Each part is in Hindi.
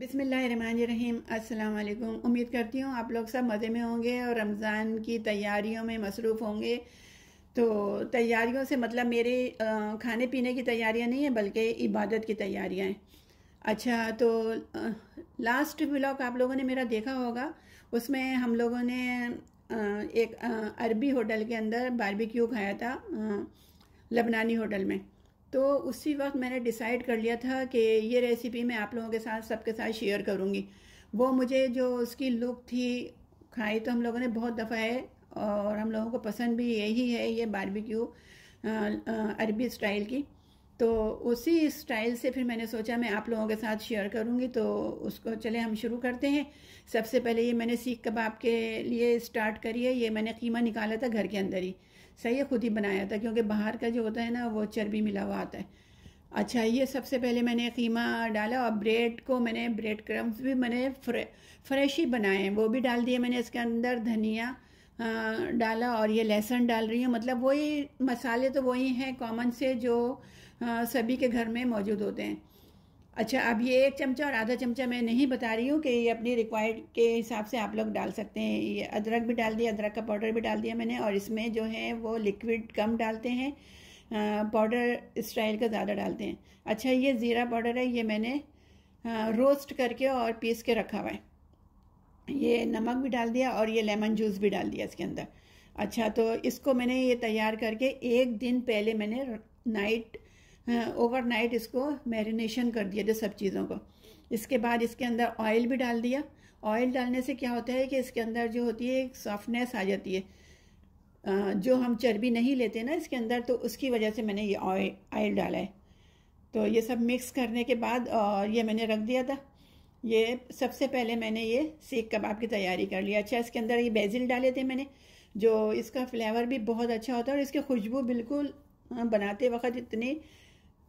बिसमीम् अल्लाम उम्मीद करती हूँ आप लोग सब मज़े में होंगे और रमज़ान की तैयारियों में मसरूफ़ होंगे तो तैयारियों से मतलब मेरे खाने पीने की तैयारियाँ नहीं है बल्कि इबादत की तैयारियाँ हैं अच्छा तो लास्ट ब्लॉग आप लोगों ने मेरा देखा होगा उसमें हम लोगों ने एक अरबी होटल के अंदर बारबिक्यू खाया था लबनानी होटल में तो उसी वक्त मैंने डिसाइड कर लिया था कि ये रेसिपी मैं आप लोगों के साथ सबके साथ शेयर करूँगी वो मुझे जो उसकी लुक थी खाई तो हम लोगों ने बहुत दफ़ा है और हम लोगों को पसंद भी यही है ये बारबेक्यू अरबी स्टाइल की तो उसी स्टाइल से फिर मैंने सोचा मैं आप लोगों के साथ शेयर करूंगी तो उसको चले हम शुरू करते हैं सबसे पहले ये मैंने सीख कबाब के लिए स्टार्ट करी है ये मैंने कीमा निकाला था घर के अंदर ही सही है खुद ही बनाया था क्योंकि बाहर का जो होता है ना वो चर्बी मिला हुआ आता है अच्छा ये सबसे पहले मैंने कीमा डाला और ब्रेड को मैंने ब्रेड क्रम्स भी मैंने फ्रे, फ्रेश ही बनाए हैं वो भी डाल दिए मैंने इसके अंदर धनिया डाला और ये लहसुन डाल रही हूँ मतलब वही मसाले तो वही हैं कॉमन से जो सभी के घर में मौजूद होते हैं अच्छा अब ये एक चमचा और आधा चमचा मैं नहीं बता रही हूँ कि ये अपनी रिक्वायर्ड के हिसाब से आप लोग डाल सकते हैं ये अदरक भी डाल दिया अदरक का पाउडर भी डाल दिया मैंने और इसमें जो है वो लिक्विड कम डालते हैं पाउडर स्टाइल का ज़्यादा डालते हैं अच्छा ये ज़ीरा पाउडर है ये मैंने रोस्ट करके और पीस के रखा हुआ है ये नमक भी डाल दिया और ये लेमन जूस भी डाल दिया इसके अंदर अच्छा तो इसको मैंने ये तैयार करके एक दिन पहले मैंने नाइट ओवरनाइट हाँ, इसको मैरिनेशन कर दिया जाए सब चीज़ों को इसके बाद इसके अंदर ऑयल भी डाल दिया ऑयल डालने से क्या होता है कि इसके अंदर जो होती है सॉफ्टनेस आ जाती है जो हम चर्बी नहीं लेते ना इसके अंदर तो उसकी वजह से मैंने ये ऑयल डाला है तो ये सब मिक्स करने के बाद और ये मैंने रख दिया था ये सबसे पहले मैंने ये सीख कबाब की तैयारी कर लिया अच्छा इसके अंदर ये बेजिल डाले थे मैंने जो इसका फ्लेवर भी बहुत अच्छा होता है और इसकी खुशबू बिल्कुल हाँ, बनाते वक्त इतनी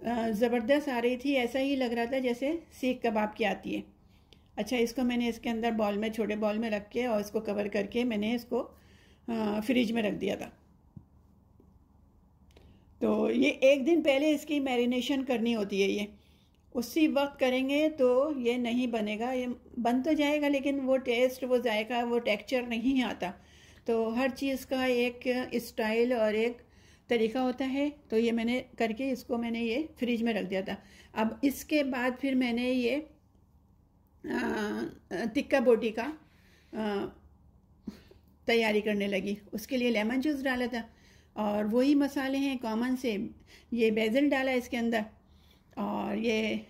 ज़बरदस्त आ रही थी ऐसा ही लग रहा था जैसे सीख कबाब की आती है अच्छा इसको मैंने इसके अंदर बॉल में छोटे बॉल में रख के और इसको कवर करके मैंने इसको फ्रिज में रख दिया था तो ये एक दिन पहले इसकी मैरिनेशन करनी होती है ये उसी वक्त करेंगे तो ये नहीं बनेगा ये बन तो जाएगा लेकिन वो टेस्ट वो जायका वो टेक्सचर नहीं आता तो हर चीज़ का एक स्टाइल और एक तरीका होता है तो ये मैंने करके इसको मैंने ये फ्रिज में रख दिया था अब इसके बाद फिर मैंने ये टिक्का बोटी का तैयारी करने लगी उसके लिए लेमन जूस डाला था और वही मसाले हैं कॉमन से ये बेजल डाला इसके अंदर और ये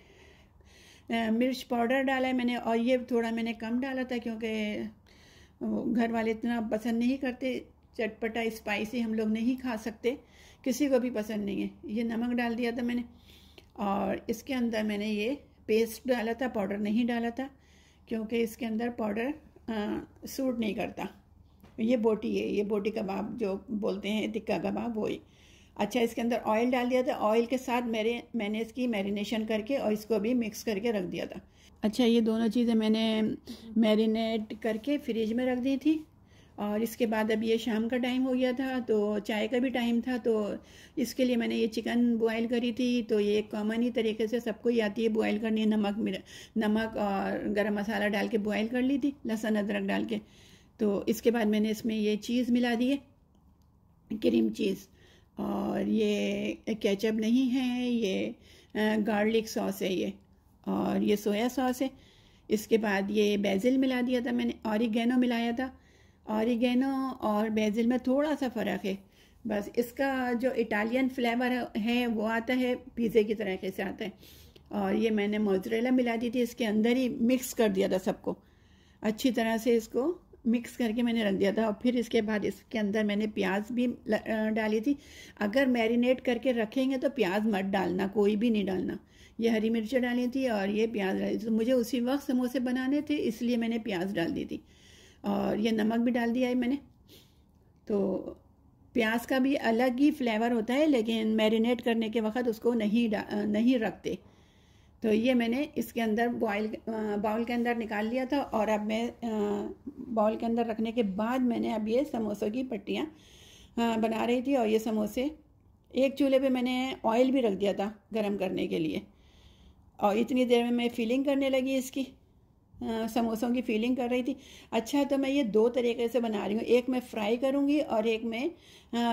मिर्च पाउडर डाला है मैंने और ये थोड़ा मैंने कम डाला था क्योंकि घर वाले इतना पसंद नहीं करते चटपटा स्पाइसी हम लोग नहीं खा सकते किसी को भी पसंद नहीं है ये नमक डाल दिया था मैंने और इसके अंदर मैंने ये पेस्ट डाला था पाउडर नहीं डाला था क्योंकि इसके अंदर पाउडर सूट नहीं करता ये बोटी है ये बोटी कबाब जो बोलते हैं टिक्का कबाब वही अच्छा इसके अंदर ऑयल डाल दिया था ऑयल के साथ मेरे मैंने इसकी मैरिनेशन करके और इसको भी मिक्स करके रख दिया था अच्छा ये दोनों चीज़ें मैंने मैरिनेट करके फ्रिज में रख दी थी और इसके बाद अब ये शाम का टाइम हो गया था तो चाय का भी टाइम था तो इसके लिए मैंने ये चिकन बॉयल करी थी तो ये कॉमन ही तरीके से सबको ही आती है बॉयल करनी है नमक मिर नमक और गरम मसाला डाल के बॉयल कर ली थी लहसुन अदरक डाल के तो इसके बाद मैंने इसमें ये चीज़ मिला दी है क्रीम चीज़ और ये केचप नहीं है ये गार्लिक सॉस है ये और ये सोया सॉस है इसके बाद ये बेजिल मिला दिया था मैंने और मिलाया था ऑरिगेनो और बेजिल में थोड़ा सा फ़र्क है बस इसका जो इटालियन फ्लेवर है वो आता है पिज़्ज़े की तरीके से आता है और ये मैंने मोजरेला मिला दी थी इसके अंदर ही मिक्स कर दिया था सबको अच्छी तरह से इसको मिक्स करके मैंने रख दिया था और फिर इसके बाद इसके अंदर मैंने प्याज भी डाली थी अगर मैरिनेट करके रखेंगे तो प्याज मत डालना कोई भी नहीं डालना ये हरी मिर्च डाली थी और ये प्याज डाली थी तो मुझे उसी वक्त समोसे बनाने थे इसलिए मैंने प्याज डाल दी थी और ये नमक भी डाल दिया है मैंने तो प्याज का भी अलग ही फ्लेवर होता है लेकिन मैरिनेट करने के वक्त उसको नहीं नहीं रखते तो ये मैंने इसके अंदर बॉयल बाउल के अंदर निकाल लिया था और अब मैं बाउल के अंदर रखने के बाद मैंने अब ये समोसों की पट्टियाँ बना रही थी और ये समोसे एक चूल्हे पे मैंने ऑयल भी रख दिया था गर्म करने के लिए और इतनी देर में मैं फीलिंग करने लगी इसकी समोसों की फीलिंग कर रही थी अच्छा तो मैं ये दो तरीके से बना रही हूँ एक मैं फ्राई करूँगी और एक मैं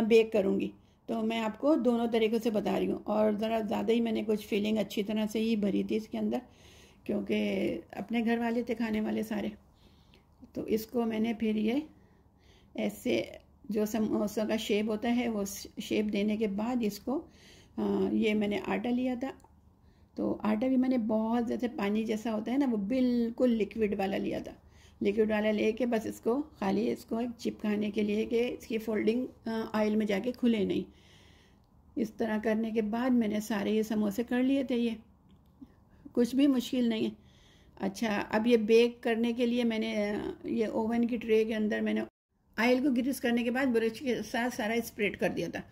बेक करूँगी तो मैं आपको दोनों तरीक़ों से बता रही हूँ और ज़रा ज़्यादा ही मैंने कुछ फीलिंग अच्छी तरह से ही भरी थी इसके अंदर क्योंकि अपने घर वाले थे खाने वाले सारे तो इसको मैंने फिर ये ऐसे जो समोसा का शेप होता है वो शेप देने के बाद इसको ये मैंने आटा लिया था तो आटा भी मैंने बहुत जैसे पानी जैसा होता है ना वो बिल्कुल लिक्विड वाला लिया था लिक्विड वाला ले के बस इसको खाली इसको एक चिपकाने के लिए कि इसकी फोल्डिंग ऑयल में जाके खुले नहीं इस तरह करने के बाद मैंने सारे ये समोसे कर लिए थे ये कुछ भी मुश्किल नहीं है अच्छा अब ये बेक करने के लिए मैंने ये ओवन की ट्रे के अंदर मैंने आयल को ग्रीस करने के बाद ब्रश के साथ सारा स्प्रेड कर दिया था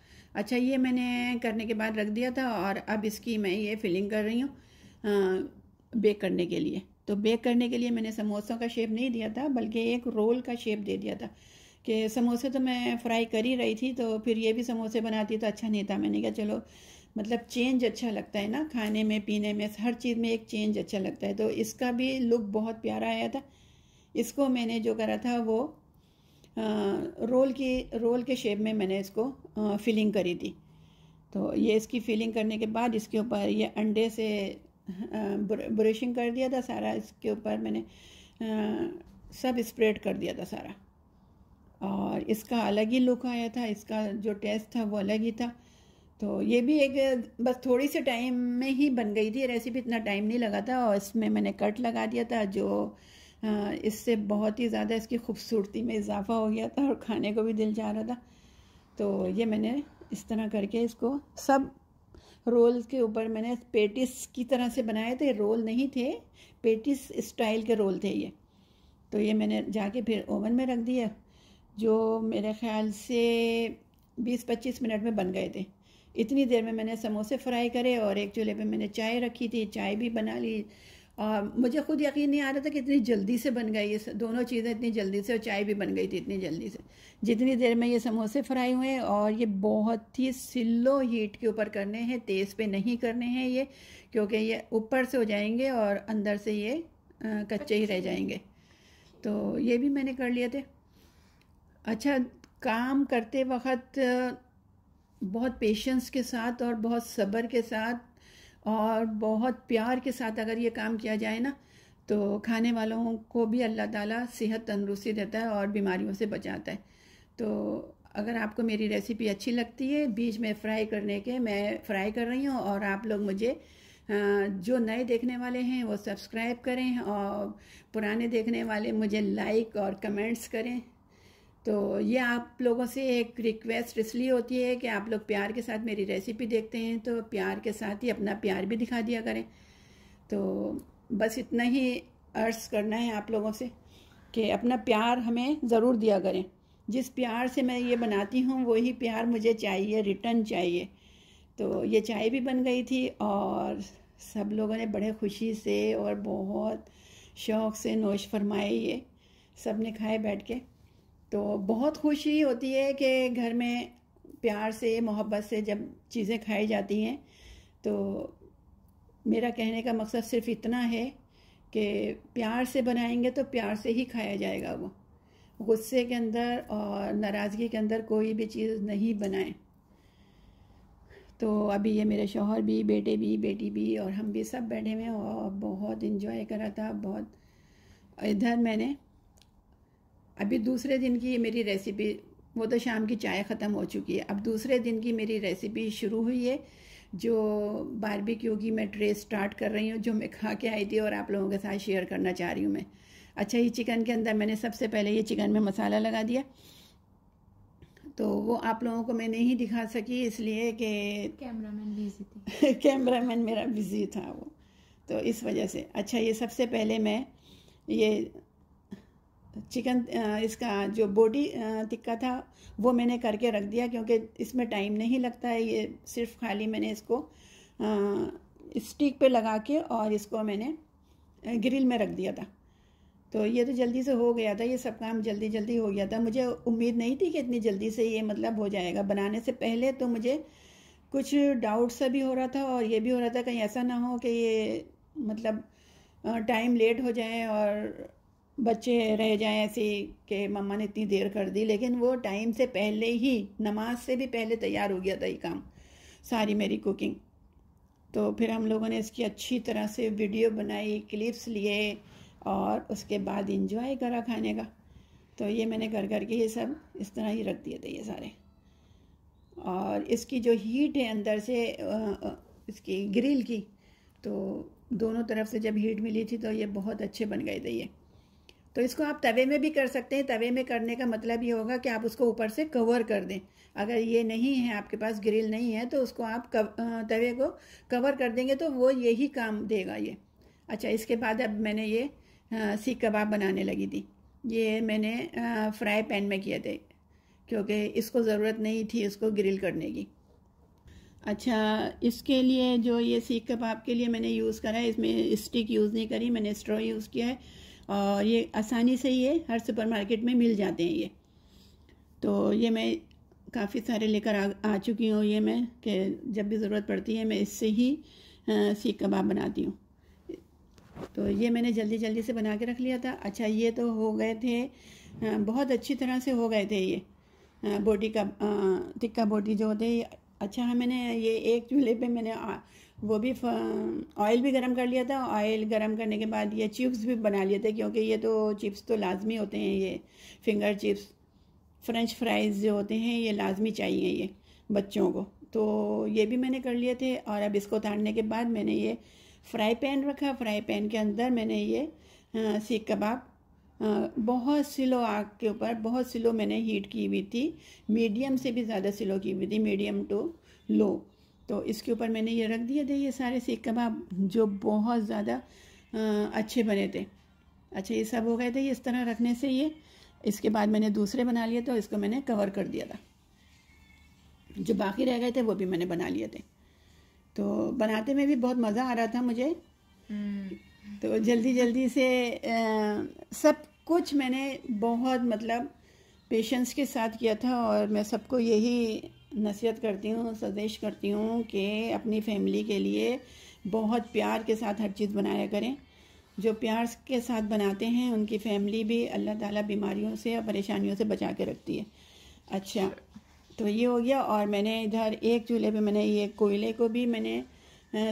अच्छा ये मैंने करने के बाद रख दिया था और अब इसकी मैं ये फिलिंग कर रही हूँ बेक करने के लिए तो बेक करने के लिए मैंने समोसों का शेप नहीं दिया था बल्कि एक रोल का शेप दे दिया था कि समोसे तो मैं फ्राई कर ही रही थी तो फिर ये भी समोसे बनाती तो अच्छा नहीं था मैंने कहा चलो मतलब चेंज अच्छा लगता है ना खाने में पीने में हर चीज़ में एक चेंज अच्छा लगता है तो इसका भी लुक बहुत प्यारा आया था इसको मैंने जो करा था वो रोल की रोल के शेप में मैंने इसको फिलिंग करी थी तो ये इसकी फिलिंग करने के बाद इसके ऊपर ये अंडे से ब्रशिंग कर दिया था सारा इसके ऊपर मैंने सब स्प्रेड कर दिया था सारा और इसका अलग ही लुक आया था इसका जो टेस्ट था वो अलग ही था तो ये भी एक बस थोड़ी से टाइम में ही बन गई थी रेसिपी इतना टाइम नहीं लगा था और इसमें मैंने कट लगा दिया था जो इससे बहुत ही ज़्यादा इसकी खूबसूरती में इजाफा हो गया था और खाने को भी दिल जा रहा था तो ये मैंने इस तरह करके इसको सब रोल्स के ऊपर मैंने पेटिस की तरह से बनाए थे रोल नहीं थे पेटिस स्टाइल के रोल थे ये तो ये मैंने जाके फिर ओवन में रख दिया जो मेरे ख्याल से 20-25 मिनट में बन गए थे इतनी देर में मैंने समोसे फ्राई करे और एक चूल्हे पे मैंने चाय रखी थी चाय भी बना ली और मुझे खुद यकीन नहीं आ रहा था कि इतनी जल्दी से बन गई ये दोनों चीज़ें इतनी जल्दी से और चाय भी बन गई थी इतनी जल्दी से जितनी देर में ये समोसे फ्राई हुए और ये बहुत ही सिलो हीट के ऊपर करने हैं तेज़ पे नहीं करने हैं ये क्योंकि ये ऊपर से हो जाएंगे और अंदर से ये कच्चे ही रह जाएंगे तो ये भी मैंने कर लिए थे अच्छा काम करते वक्त बहुत पेशेंस के साथ और बहुत सब्र के साथ और बहुत प्यार के साथ अगर ये काम किया जाए ना तो खाने वालों को भी अल्लाह ताला सेहत तंदरुस्ती देता है और बीमारियों से बचाता है तो अगर आपको मेरी रेसिपी अच्छी लगती है बीज में फ्राई करने के मैं फ्राई कर रही हूँ और आप लोग मुझे जो नए देखने वाले हैं वो सब्सक्राइब करें और पुराने देखने वाले मुझे लाइक और कमेंट्स करें तो ये आप लोगों से एक रिक्वेस्ट इसलिए होती है कि आप लोग प्यार के साथ मेरी रेसिपी देखते हैं तो प्यार के साथ ही अपना प्यार भी दिखा दिया करें तो बस इतना ही अर्ज़ करना है आप लोगों से कि अपना प्यार हमें ज़रूर दिया करें जिस प्यार से मैं ये बनाती हूँ वही प्यार मुझे चाहिए रिटर्न चाहिए तो ये चाय भी बन गई थी और सब लोगों ने बड़े खुशी से और बहुत शौक़ से नोश फरमाए ये सब ने खाए बैठ के तो बहुत खुशी होती है कि घर में प्यार से मोहब्बत से जब चीज़ें खाई जाती हैं तो मेरा कहने का मकसद सिर्फ इतना है कि प्यार से बनाएंगे तो प्यार से ही खाया जाएगा वो गुस्से के अंदर और नाराज़गी के अंदर कोई भी चीज़ नहीं बनाएं तो अभी ये मेरे शोहर भी बेटे भी बेटी भी और हम भी सब बैठे हुए और बहुत इन्जॉय करा था बहुत इधर मैंने अभी दूसरे दिन की मेरी रेसिपी वो तो शाम की चाय ख़त्म हो चुकी है अब दूसरे दिन की मेरी रेसिपी शुरू हुई है जो बारबेक्यू की मैं ट्रे स्टार्ट कर रही हूँ जो मैं खा के आई थी और आप लोगों के साथ शेयर करना चाह रही हूँ मैं अच्छा ये चिकन के अंदर मैंने सबसे पहले ये चिकन में मसाला लगा दिया तो वो आप लोगों को मैं नहीं दिखा सकी इसलिए कि कैमरामैन बिजी कैमरा कैमरामैन मेरा बिज़ी था वो तो इस वजह से अच्छा ये सबसे पहले मैं ये चिकन इसका जो बॉडी टिक्का था वो मैंने करके रख दिया क्योंकि इसमें टाइम नहीं लगता है ये सिर्फ खाली मैंने इसको स्टिक पे लगा के और इसको मैंने ग्रिल में रख दिया था तो ये तो जल्दी से हो गया था ये सब काम जल्दी जल्दी हो गया था मुझे उम्मीद नहीं थी कि इतनी जल्दी से ये मतलब हो जाएगा बनाने से पहले तो मुझे कुछ डाउट सा भी हो रहा था और ये भी हो रहा था कहीं ऐसा ना हो कि ये मतलब टाइम लेट हो जाए और बच्चे रह जाए ऐसे कि मम्मा ने इतनी देर कर दी लेकिन वो टाइम से पहले ही नमाज से भी पहले तैयार हो गया था ये काम सारी मेरी कुकिंग तो फिर हम लोगों ने इसकी अच्छी तरह से वीडियो बनाई क्लिप्स लिए और उसके बाद इंजॉय करा खाने का तो ये मैंने घर घर के ये सब इस तरह ही रख दिए थे ये सारे और इसकी जो हीट है अंदर से इसकी ग्रिल की तो दोनों तरफ से जब हीट मिली थी तो ये बहुत अच्छे बन गए थे ये तो इसको आप तवे में भी कर सकते हैं तवे में करने का मतलब ये होगा कि आप उसको ऊपर से कवर कर दें अगर ये नहीं है आपके पास ग्रिल नहीं है तो उसको आप कव, तवे को कवर कर देंगे तो वो यही काम देगा ये अच्छा इसके बाद अब मैंने ये सीख कबाब बनाने लगी थी ये मैंने फ्राई पैन में किए थे क्योंकि इसको ज़रूरत नहीं थी इसको ग्रिल करने की अच्छा इसके लिए जो ये सीख कबाब के लिए मैंने यूज़ करा है इसमें स्टिक यूज़ नहीं करी मैंने स्ट्रॉ यूज़ किया है और ये आसानी से ये हर सुपरमार्केट में मिल जाते हैं ये तो ये मैं काफ़ी सारे लेकर आ, आ चुकी हूँ ये मैं कि जब भी ज़रूरत पड़ती है मैं इससे ही सीख कबाब बनाती हूँ तो ये मैंने जल्दी जल्दी से बना के रख लिया था अच्छा ये तो हो गए थे बहुत अच्छी तरह से हो गए थे ये बोटी का टिक्का बोटी जो होते हैं अच्छा है मैंने ये एक चूल्हे पे मैंने वो भी ऑयल भी गरम कर लिया था ऑयल गरम करने के बाद ये चिप्स भी बना लिए थे क्योंकि ये तो चिप्स तो लाजमी होते हैं ये फिंगर चिप्स फ्रेंच फ्राइज़ जो होते हैं ये लाजमी चाहिए ये बच्चों को तो ये भी मैंने कर लिए थे और अब इसको उतारने के बाद मैंने ये फ्राई पैन रखा फ्राई पैन के अंदर मैंने ये सीख कबाब बहुत स्लो आग के ऊपर बहुत स्लो मैंने हीट की हुई थी मीडियम से भी ज़्यादा स्लो की हुई थी मीडियम टू लो तो इसके ऊपर मैंने ये रख दिया थे ये सारे सीख कबाब जो बहुत ज़्यादा अच्छे बने थे अच्छा ये सब हो गए थे इस तरह रखने से ये इसके बाद मैंने दूसरे बना लिए तो इसको मैंने कवर कर दिया था जो बाकी रह गए थे वो भी मैंने बना लिए थे तो बनाते में भी बहुत मज़ा आ रहा था मुझे हम्म। तो जल्दी जल्दी से आ, सब कुछ मैंने बहुत मतलब पेशेंस के साथ किया था और मैं सबको यही नसीहत करती हूँ सजेश करती हूँ कि अपनी फैमिली के लिए बहुत प्यार के साथ हर चीज़ बनाया करें जो प्यार के साथ बनाते हैं उनकी फैमिली भी अल्लाह ताला बीमारियों से और परेशानियों से बचा के रखती है अच्छा तो ये हो गया और मैंने इधर एक चूल्हे पे मैंने ये कोयले को भी मैंने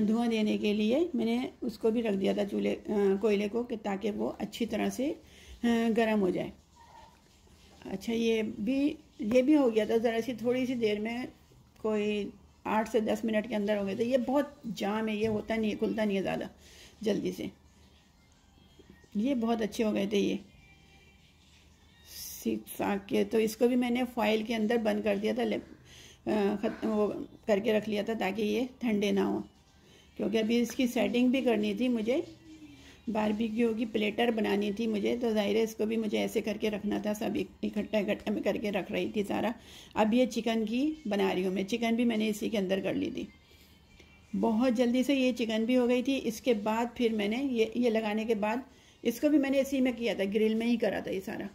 धुआं देने के लिए मैंने उसको भी रख दिया था चूल्हे कोयले को कि ताकि वो अच्छी तरह से गर्म हो जाए अच्छा ये भी ये भी हो गया था ज़रा सी थोड़ी सी देर में कोई आठ से दस मिनट के अंदर हो गए थे ये बहुत जाम है ये होता नहीं है खुलता नहीं है ज़्यादा जल्दी से ये बहुत अच्छे हो गए थे ये सिक्स के तो इसको भी मैंने फाइल के अंदर बंद कर दिया था खत्म वो करके रख लिया था ताकि ये ठंडे ना हो क्योंकि अभी इसकी सेटिंग भी करनी थी मुझे बारबेक्यू की प्लेटर बनानी थी मुझे तो ज़ाहिर है इसको भी मुझे ऐसे करके रखना था सब इकट्ठा इकट्ठा में करके रख रही थी सारा अब ये चिकन की बना रही हूँ मैं चिकन भी मैंने इसी के अंदर कर ली थी बहुत जल्दी से ये चिकन भी हो गई थी इसके बाद फिर मैंने ये ये लगाने के बाद इसको भी मैंने इसी में किया था ग्रिल में ही करा था ये सारा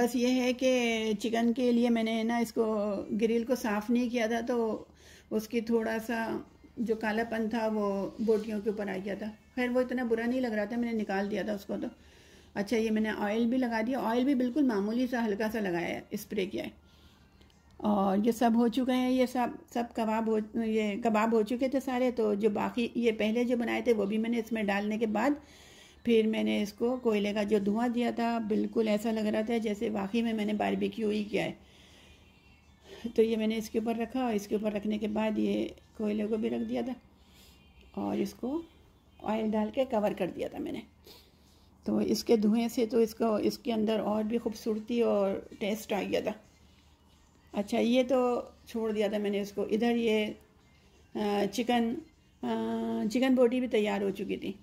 बस ये है कि चिकन के लिए मैंने ना इसको ग्रिल को साफ़ नहीं किया था तो उसकी थोड़ा सा जो कालापन था वो बोटियों के ऊपर आ गया था खैर वो इतना बुरा नहीं लग रहा था मैंने निकाल दिया था उसको तो अच्छा ये मैंने ऑयल भी लगा दिया ऑयल भी बिल्कुल मामूली सा हल्का सा लगाया है स्प्रे किया है और ये सब हो चुका है ये सब सब कबाब हो ये कबाब हो चुके थे सारे तो जो बाकी ये पहले जो बनाए थे वो भी मैंने इसमें डालने के बाद फिर मैंने इसको कोयले का जो धुआं दिया था बिल्कुल ऐसा लग रहा था जैसे वाकई में मैंने बारबेक्यू ही किया है तो ये मैंने इसके ऊपर रखा इसके ऊपर रखने के बाद ये कोयले को भी रख दिया था और इसको ऑयल डाल के कवर कर दिया था मैंने तो इसके धुएं से तो इसको इसके अंदर और भी खूबसूरती और टेस्ट आ गया था अच्छा ये तो छोड़ दिया था मैंने इसको इधर ये चिकन चिकन बोटी भी तैयार हो चुकी थी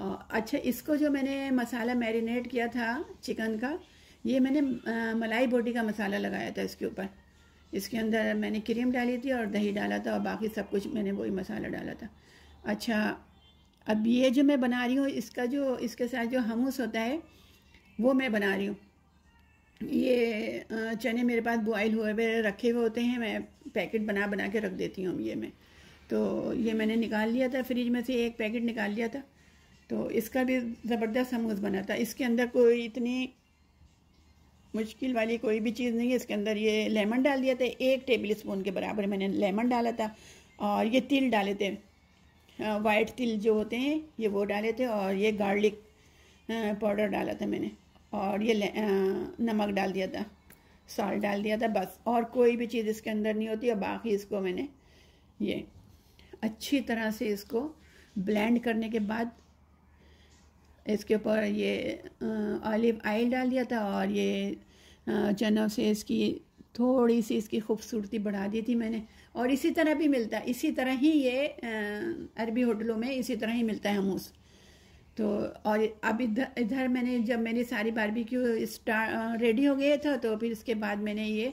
अच्छा इसको जो मैंने मसाला मैरिनेट किया था चिकन का ये मैंने आ, मलाई बोटी का मसाला लगाया था इसके ऊपर इसके अंदर मैंने क्रीम डाली थी और दही डाला था और बाकी सब कुछ मैंने वही मसाला डाला था अच्छा अब ये जो मैं बना रही हूँ इसका जो इसके साथ जो हमूस होता है वो मैं बना रही हूँ ये चने मेरे पास बॉयल हुए हुए रखे हुए होते हैं मैं पैकेट बना बना के रख देती हूँ ये मैं तो ये मैंने निकाल लिया था फ्रिज में से एक पैकेट निकाल लिया था तो इसका भी ज़बरदस्त हमूस बना था इसके अंदर कोई इतनी मुश्किल वाली कोई भी चीज़ नहीं है इसके अंदर ये लेमन डाल दिया था एक टेबल स्पून के बराबर मैंने लेमन डाला था और ये तिल डाले थे वाइट तिल जो होते हैं ये वो डाले थे और ये गार्लिक पाउडर डाला था मैंने और ये नमक डाल दिया था साल्ट डाल दिया था बस और कोई भी चीज़ इसके अंदर नहीं होती और बाकी इसको मैंने ये अच्छी तरह से इसको ब्लेंड करने के बाद इसके ऊपर ये ऑलिव आयल डाल दिया था और ये चना से इसकी थोड़ी सी इसकी खूबसूरती बढ़ा दी थी मैंने और इसी तरह भी मिलता है इसी तरह ही ये अरबी होटलों में इसी तरह ही मिलता है हमूस तो और अब इधर इधर मैंने जब मेरी सारी बारबेक्यू स्टार रेडी हो गए थे तो फिर इसके बाद मैंने ये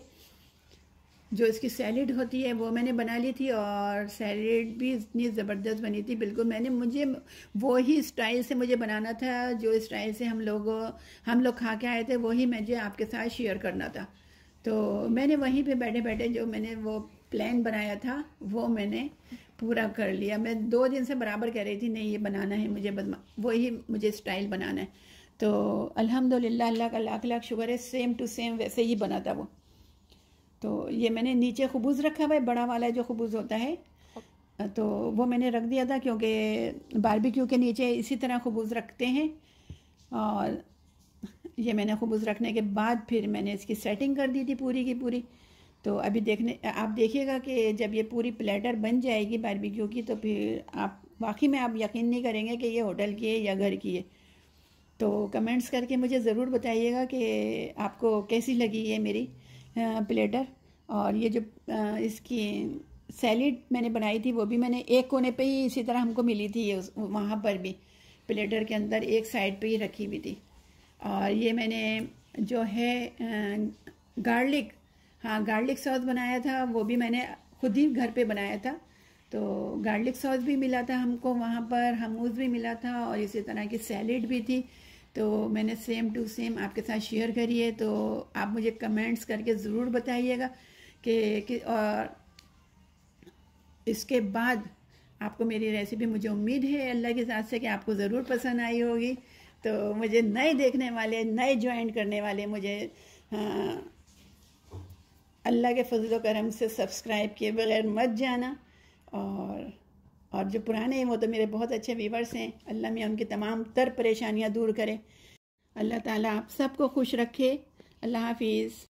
जो इसकी सैलड होती है वो मैंने बना ली थी और सैलड भी इतनी ज़बरदस्त बनी थी बिल्कुल मैंने मुझे वही स्टाइल से मुझे बनाना था जो स्टाइल से हम लोग हम लोग खा के आए थे वही मुझे आपके साथ शेयर करना था तो मैंने वहीं पे बैठे बैठे जो मैंने वो प्लान बनाया था वो मैंने पूरा कर लिया मैं दो दिन से बराबर कह रही थी नहीं ये बनाना है मुझे वही मुझे स्टाइल बनाना है तो अलहमदिल्ला अल्लाह का लाख लाख शुक्र है सेम टू सेम वैसे ही बना था वो तो ये मैंने नीचे खबूज रखा हुआ है बड़ा वाला जो खबूज होता है तो वो मैंने रख दिया था क्योंकि बारबेक्यू के नीचे इसी तरह खबूज रखते हैं और ये मैंने खबूज रखने के बाद फिर मैंने इसकी सेटिंग कर दी थी पूरी की पूरी तो अभी देखने आप देखिएगा कि जब ये पूरी प्लेटर बन जाएगी बारबेक्यू की तो फिर आप वाकई में आप यकीन नहीं करेंगे कि ये होटल की है या घर की है तो कमेंट्स करके मुझे ज़रूर बताइएगा कि आपको कैसी लगी ये मेरी प्लेटर और ये जो इसकी सैलिड मैंने बनाई थी वो भी मैंने एक कोने पे ही इसी तरह हमको मिली थी ये वहाँ पर भी प्लेटर के अंदर एक साइड पे ही रखी हुई थी और ये मैंने जो है गार्लिक हाँ गार्लिक सॉस बनाया था वो भी मैंने खुद ही घर पे बनाया था तो गार्लिक सॉस भी मिला था हमको वहाँ पर हमूज भी मिला था और इसी तरह की सैलड भी थी तो मैंने सेम टू सेम आपके साथ शेयर करी है तो आप मुझे कमेंट्स करके ज़रूर बताइएगा कि, और इसके बाद आपको मेरी रेसिपी मुझे उम्मीद है अल्लाह के साथ से कि आपको ज़रूर पसंद आई होगी तो मुझे नए देखने वाले नए ज्वाइन करने वाले मुझे हाँ, अल्लाह के फजल करम से सब्सक्राइब किए बगैर मत जाना और और जो पुराने हैं वो तो मेरे बहुत अच्छे व्यूवर्स हैं अल्लाह मियाँ उनकी तमाम तर परेशानियाँ दूर करें अल्लाह ताला आप सबको खुश रखे अल्लाह हाफिज़